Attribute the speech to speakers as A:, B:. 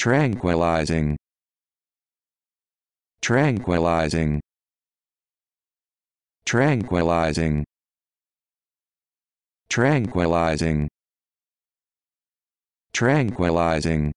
A: tranquilizing tranquilizing tranquilizing tranquilizing tranquilizing